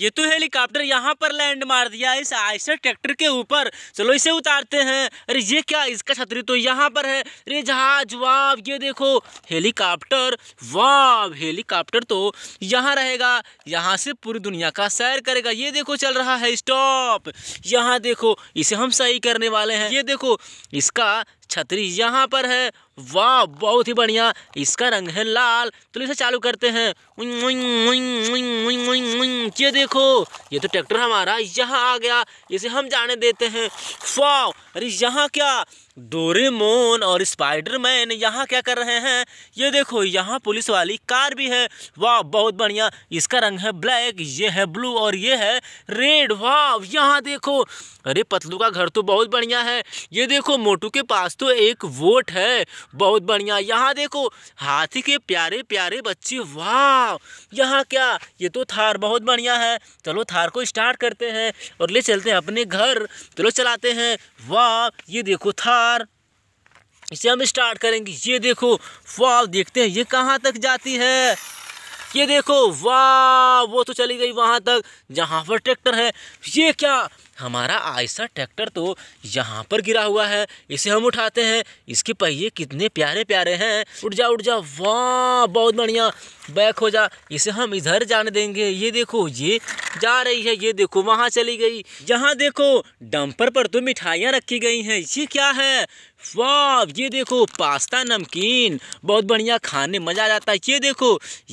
ये तो हेलीकॉप्टर यहाँ पर लैंड मार दिया इस आयसर ट्रैक्टर के ऊपर चलो इसे उतारते हैं अरे ये क्या इसका छतरी तो यहाँ पर है अरे जहाज वाव ये देखो हेलीकॉप्टर वाव हेलीकॉप्टर तो यहाँ रहेगा यहाँ से पूरी दुनिया का सैर करेगा ये देखो चल रहा है स्टॉप यहाँ देखो इसे हम सही करने वाले हैं ये देखो इसका छतरी यहाँ पर है वाह बहुत ही बढ़िया इसका रंग है लाल चलो इसे चालू करते हैं ये देखो ये तो ट्रैक्टर हमारा यहाँ आ गया इसे हम जाने देते हैं वाह अरे यहाँ क्या डोरेमोन और स्पाइडरमैन यहाँ क्या कर रहे हैं ये देखो यहाँ पुलिस वाली कार भी है वाह बहुत बढ़िया इसका रंग है ब्लैक ये है ब्लू और ये है रेड वाह यहाँ देखो अरे पतलू का घर तो बहुत बढ़िया है ये देखो मोटू के पास तो एक वोट है बहुत बढ़िया यहाँ देखो हाथी के प्यारे प्यारे बच्चे वाह यहाँ क्या ये तो थार बहुत बढ़िया है चलो थार को स्टार्ट करते हैं और ले चलते हैं अपने घर चलो चलाते हैं वाह वाह ये देखो थार इसे हम स्टार्ट करेंगे ये देखो वाह देखते हैं ये कहाँ तक जाती है ये देखो वाह वो तो चली गई वहाँ तक जहाँ पर ट्रैक्टर है ये क्या हमारा आयसा ट्रैक्टर तो यहाँ पर गिरा हुआ है इसे हम उठाते हैं इसके पहिए कितने प्यारे प्यारे हैं उठ जा उठ जा वाह बहुत बढ़िया बैक हो जा इसे हम इधर जाने देंगे ये देखो ये जा रही है ये देखो वहाँ चली गई यहाँ देखो डंपर पर तो मिठाइयाँ रखी गई हैं ये क्या है वाह ये देखो पास्ता नमकीन बहुत बढ़िया खाने मज़ा आ जाता है ये देखो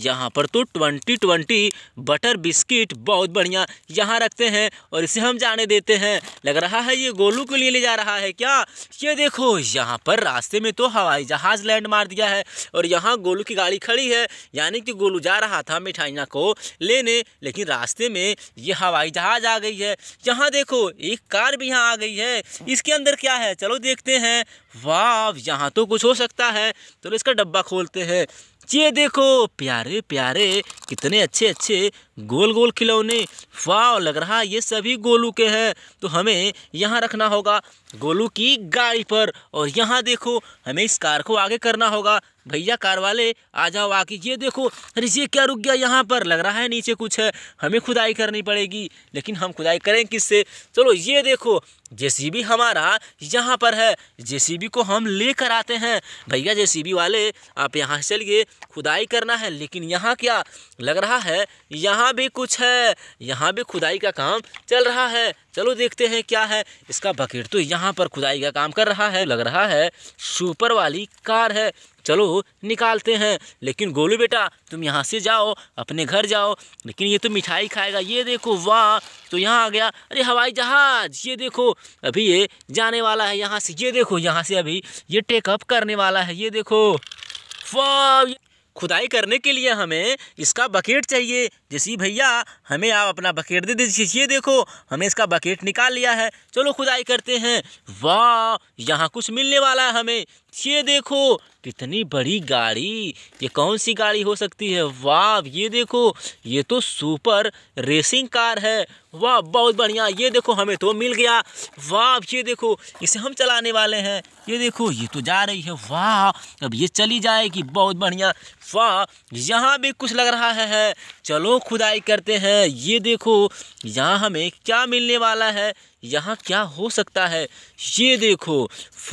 यहाँ पर तो ट्वेंटी ट्वेंटी बटर बिस्किट बहुत बढ़िया यहाँ रखते हैं और इसे हम जाने देते हैं लग रहा है ये गोलू के लिए ले जा रहा है क्या ये देखो यहाँ पर रास्ते में तो हवाई जहाज़ लैंड मार दिया है और यहाँ गोलू की गाड़ी खड़ी है यानी कि गोलू जा रहा था मिठाइयाँ को लेने लेकिन रास्ते में ये हवाई जहाज़ आ गई है यहाँ देखो एक कार भी यहाँ आ गई है इसके अंदर क्या है चलो देखते हैं वाह यहाँ तो कुछ हो सकता है चलो तो इसका डब्बा खोलते हैं ये देखो प्यारे प्यारे कितने अच्छे अच्छे गोल गोल खिलौने वाह लग रहा ये सभी गोलू के हैं तो हमें यहाँ रखना होगा गोलू की गाड़ी पर और यहाँ देखो हमें इस कार को आगे करना होगा भैया कार वाले आ जाओ आके ये देखो अरे ये क्या रुक गया यहाँ पर लग रहा है नीचे कुछ है हमें खुदाई करनी पड़ेगी लेकिन हम खुदाई करें किससे चलो ये देखो जेसीबी हमारा यहाँ पर है जेसीबी को हम लेकर आते हैं भैया जेसीबी वाले आप यहाँ से चलिए खुदाई करना है लेकिन यहाँ क्या लग रहा है यहाँ भी कुछ है यहाँ भी खुदाई का काम चल रहा है चलो देखते हैं क्या है इसका बकेट तो यहाँ पर खुदाई का काम कर रहा है लग रहा है सुपर वाली कार है चलो निकालते हैं लेकिन गोलू बेटा तुम यहाँ से जाओ अपने घर जाओ लेकिन ये तो मिठाई खाएगा ये देखो वाह तो यहाँ आ गया अरे हवाई जहाज ये देखो अभी ये जाने वाला है यहाँ से ये देखो यहाँ से अभी ये टेकअप करने वाला है ये देखो वाह खुदाई करने के लिए हमें इसका बकेट चाहिए जैसी भैया हमें आप अपना बकेट दे दीजिए देखो हमें इसका बकेट निकाल लिया है चलो खुदाई करते हैं वाह यहाँ कुछ मिलने वाला है हमें ये देखो कितनी बड़ी गाड़ी ये कौन सी गाड़ी हो सकती है वाह ये देखो ये तो सुपर रेसिंग कार है वाह बहुत बढ़िया ये देखो हमें तो मिल गया वाह ये देखो इसे हम चलाने वाले हैं ये देखो ये तो जा रही है वाह अब ये चली जाएगी बहुत बढ़िया वाह यहाँ भी कुछ लग रहा है, है। चलो क्यों खुदाई करते हैं ये देखो यहाँ हमें क्या मिलने वाला है यहाँ क्या हो सकता है ये देखो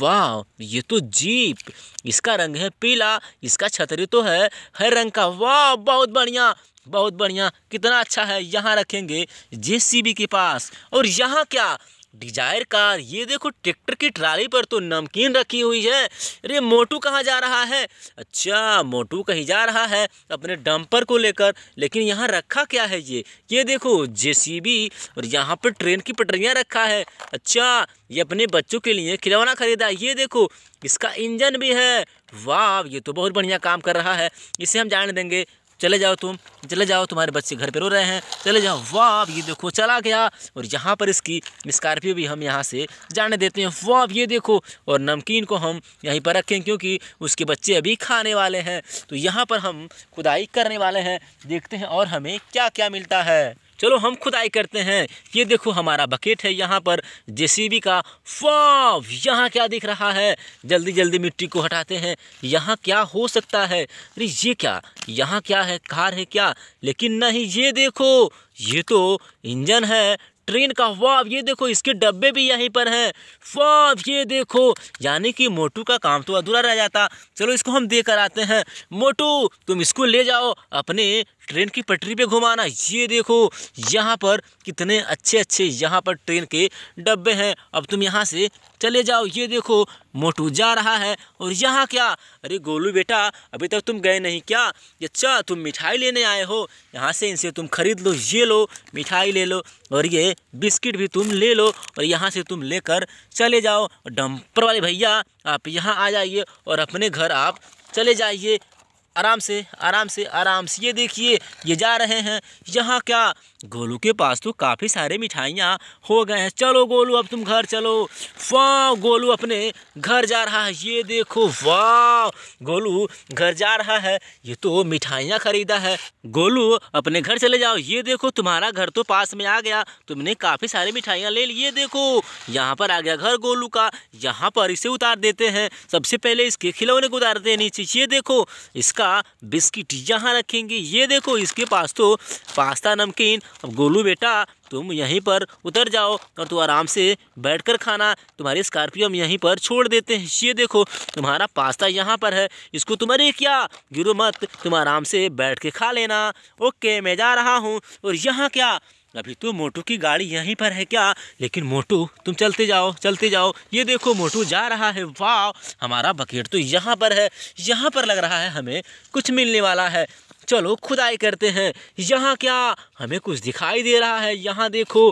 वाह ये तो जीप इसका रंग है पीला इसका छतरी तो है हर रंग का वाह बहुत बढ़िया बहुत बढ़िया कितना अच्छा है यहाँ रखेंगे जेसीबी के पास और यहाँ क्या डिजायर कार ये देखो ट्रैक्टर की ट्राली पर तो नमकीन रखी हुई है अरे मोटू कहाँ जा रहा है अच्छा मोटू कहीं जा रहा है अपने डंपर को लेकर लेकिन यहाँ रखा क्या है ये ये देखो जेसीबी और यहाँ पर ट्रेन की पटरियाँ रखा है अच्छा ये अपने बच्चों के लिए खिलौना खरीदा ये देखो इसका इंजन भी है वाह ये तो बहुत बढ़िया काम कर रहा है इसे हम जान देंगे चले जाओ तुम चले जाओ तुम्हारे बच्चे घर पे रो रहे हैं चले जाओ वाह ये देखो चला गया और यहाँ पर इसकी स्कॉर्पियो भी हम यहाँ से जाने देते हैं वाह ये देखो और नमकीन को हम यहीं पर रखें क्योंकि उसके बच्चे अभी खाने वाले हैं तो यहाँ पर हम खुदाई करने वाले हैं देखते हैं और हमें क्या क्या मिलता है चलो हम खुदाई करते हैं ये देखो हमारा बकेट है यहाँ पर जेसीबी का फॉफ़ यहाँ क्या दिख रहा है जल्दी जल्दी मिट्टी को हटाते हैं यहाँ क्या हो सकता है अरे ये क्या यहाँ क्या है कार है क्या लेकिन नहीं ये देखो ये तो इंजन है ट्रेन का वाव ये देखो इसके डब्बे भी यहीं पर हैं वाव ये देखो यानी कि मोटू का काम तो अधूरा रह जाता चलो इसको हम दे कर आते हैं मोटू तुम इसको ले जाओ अपने ट्रेन की पटरी पे घुमाना ये देखो यहाँ पर कितने अच्छे अच्छे यहाँ पर ट्रेन के डब्बे हैं अब तुम यहाँ से चले जाओ ये देखो मोटू जा रहा है और यहाँ क्या अरे गोलू बेटा अभी तक तुम गए नहीं क्या अच्छा तुम मिठाई लेने आए हो यहाँ से इनसे तुम खरीद लो ये लो मिठाई ले लो और ये बिस्किट भी तुम ले लो और यहाँ से तुम लेकर चले जाओ डम्पर वाले भैया आप यहाँ आ जाइए और अपने घर आप चले जाइए आराम से आराम से आराम से ये देखिए ये जा रहे हैं यहाँ क्या गोलू के पास तो काफ़ी सारे मिठाइयाँ हो गए हैं चलो गोलू अब तुम घर चलो वाह गोलू अपने घर जा रहा है ये देखो वाह गोलू घर जा रहा है ये तो मिठाइयाँ खरीदा है गोलू अपने घर चले जाओ ये देखो तुम्हारा घर तो पास में आ गया तुमने काफ़ी सारी मिठाइयाँ ले लिए देखो यहाँ पर आ गया घर गोलू का यहाँ पर इसे उतार देते हैं सबसे पहले इसके खिलौने को उतारते हैं नीचे ये देखो इसका का बिस्किट यहाँ रखेंगे ये देखो इसके पास तो पास्ता नमकीन अब गोलू बेटा तुम यहीं पर उतर जाओ और तू आराम से बैठकर खाना तुम्हारे स्कॉर्पियो हम यहीं पर छोड़ देते हैं ये देखो तुम्हारा पास्ता यहाँ पर है इसको तुम्हारे क्या गिरो मत तुम आराम से बैठ के खा लेना ओके मैं जा रहा हूँ और यहाँ क्या अभी तो मोटू की गाड़ी यहीं पर है क्या लेकिन मोटू तुम चलते जाओ चलते जाओ ये देखो मोटू जा रहा है वाह हमारा बकेट तो यहाँ पर है यहाँ पर लग रहा है हमें कुछ मिलने वाला है चलो खुदाई करते हैं यहाँ क्या हमें कुछ दिखाई दे रहा है यहाँ देखो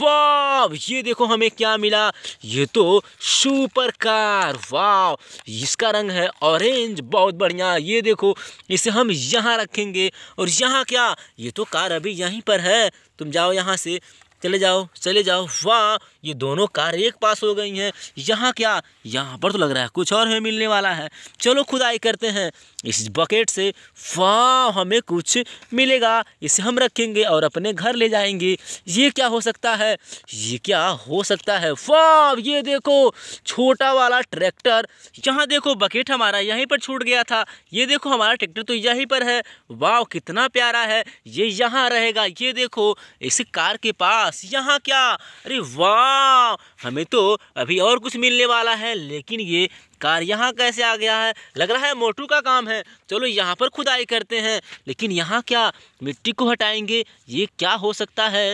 वाव ये देखो हमें क्या मिला ये तो सुपर कार वाव इसका रंग है ऑरेंज बहुत बढ़िया ये देखो इसे हम यहाँ रखेंगे और यहाँ क्या ये तो कार अभी यहीं पर है तुम जाओ यहाँ से चले जाओ चले जाओ वाह ये दोनों कार एक पास हो गई हैं यहाँ क्या यहाँ पर तो लग रहा है कुछ और हमें मिलने वाला है चलो खुदाई करते हैं इस बकेट से वाह हमें कुछ मिलेगा इसे हम रखेंगे और अपने घर ले जाएंगे ये क्या हो सकता है ये क्या हो सकता है वाह ये देखो छोटा वाला ट्रैक्टर यहाँ देखो बकेट हमारा यहीं पर छूट गया था ये देखो हमारा ट्रैक्टर तो यहीं पर है वाह कितना प्यारा है ये यहाँ रहेगा ये देखो इस कार के पास पास यहाँ क्या अरे वाह हमें तो अभी और कुछ मिलने वाला है लेकिन ये कार यहाँ कैसे आ गया है लग रहा है मोटू का काम है चलो यहाँ पर खुदाई करते हैं लेकिन यहाँ क्या मिट्टी को हटाएंगे ये क्या हो सकता है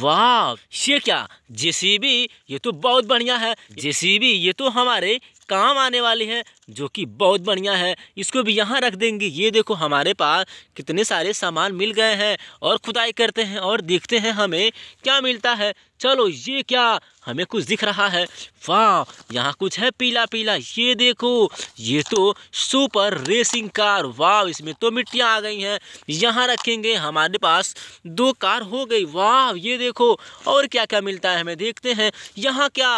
वाह ये क्या जेसीबी ये तो बहुत बढ़िया है जेसीबी ये तो हमारे काम आने वाली है जो कि बहुत बढ़िया है इसको भी यहाँ रख देंगे ये देखो हमारे पास कितने सारे सामान मिल गए हैं और खुदाई करते हैं और देखते हैं हमें क्या मिलता है चलो ये क्या हमें कुछ दिख रहा है वाह यहाँ कुछ है पीला पीला ये देखो ये तो सुपर रेसिंग कार वाह इसमें तो मिट्टियाँ आ गई हैं यहाँ रखेंगे हमारे पास दो कार हो गई वाह ये देखो और क्या क्या मिलता है हमें देखते हैं यहाँ क्या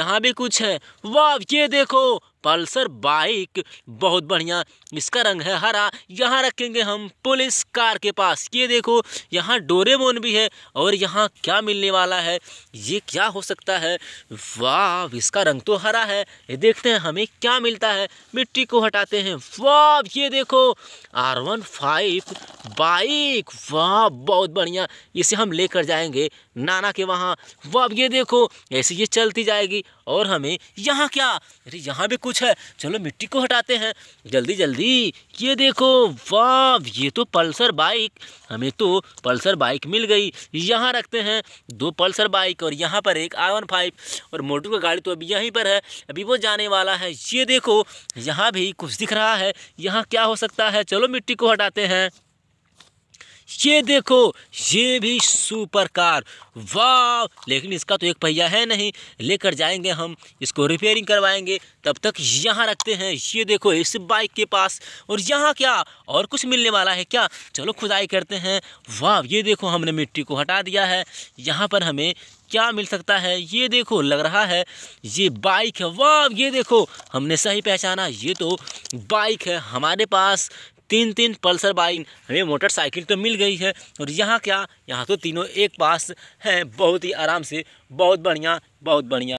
यहाँ भी कुछ है वाह ये देखो पल्सर बाइक बहुत बढ़िया इसका रंग है हरा यहाँ रखेंगे हम पुलिस कार के पास ये देखो यहाँ डोरेमोन भी है और यहाँ क्या मिलने वाला है ये क्या हो सकता है वाह इसका रंग तो हरा है ये देखते हैं हमें क्या मिलता है मिट्टी को हटाते हैं वाह ये देखो आर वन फाइव बाइक वाह बहुत बढ़िया इसे हम लेकर जाएंगे नाना के वहाँ वो अब ये देखो ऐसे ये चलती जाएगी और हमें यहाँ क्या अरे यहाँ भी कुछ है चलो मिट्टी को हटाते हैं जल्दी जल्दी ये देखो वाह ये तो पल्सर बाइक हमें तो पल्सर बाइक मिल गई यहाँ रखते हैं दो पल्सर बाइक और यहाँ पर एक आर वन फाइव और मोटर का गाड़ी तो अभी यहीं पर है अभी वो जाने वाला है ये देखो यहाँ भी कुछ दिख रहा है यहाँ क्या हो सकता है चलो मिट्टी को हटाते हैं ये देखो ये भी सुपर कार वाह लेकिन इसका तो एक पहिया है नहीं लेकर जाएंगे हम इसको रिपेयरिंग करवाएंगे तब तक यहाँ रखते हैं ये देखो इस बाइक के पास और यहाँ क्या और कुछ मिलने वाला है क्या चलो खुदाई करते हैं वाह ये देखो हमने मिट्टी को हटा दिया है यहाँ पर हमें क्या मिल सकता है ये देखो लग रहा है ये बाइक है वाह ये देखो हमने सही पहचाना ये तो बाइक है हमारे पास तीन तीन पल्सर बाइक हमें मोटरसाइकिल तो मिल गई है और यहाँ क्या यहाँ तो तीनों एक पास हैं बहुत ही आराम से बहुत बढ़िया बहुत बढ़िया